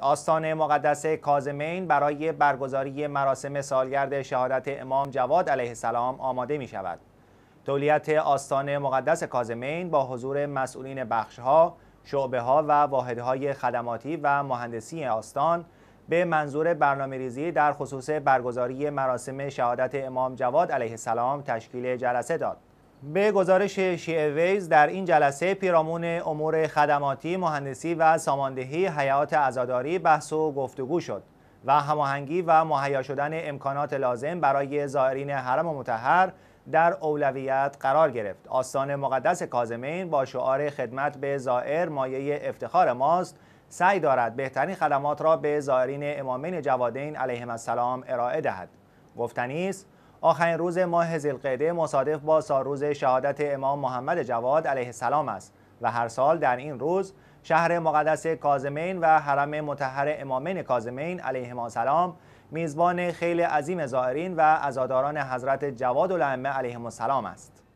آستان مقدس کازمین برای برگزاری مراسم سالگرد شهادت امام جواد علیه السلام آماده می شود. تولیت آستان مقدس کازمین با حضور مسئولین بخشها، شعبه ها و واحدهای خدماتی و مهندسی آستان به منظور برنامه ریزی در خصوص برگزاری مراسم شهادت امام جواد علیه السلام تشکیل جلسه داد. به گزارش شیعه ویز در این جلسه پیرامون امور خدماتی، مهندسی و ساماندهی حیات ازاداری بحث و گفتگو شد و هماهنگی و مهیا شدن امکانات لازم برای زائرین حرم متحر در اولویت قرار گرفت. آستان مقدس کازمین با شعار خدمت به زائر مایه افتخار ماست سعی دارد بهترین خدمات را به زائرین امامین جوادین علیهم السلام ارائه دهد. گفتنی آخرین روز ماه زلقیده مصادف با سالروز شهادت امام محمد جواد علیه السلام است و هر سال در این روز شهر مقدس کازمین و حرم متحر امامین کازمین علیهما السلام میزبان خیلی عظیم زائرین و عزاداران حضرت جواد الائمه السلام است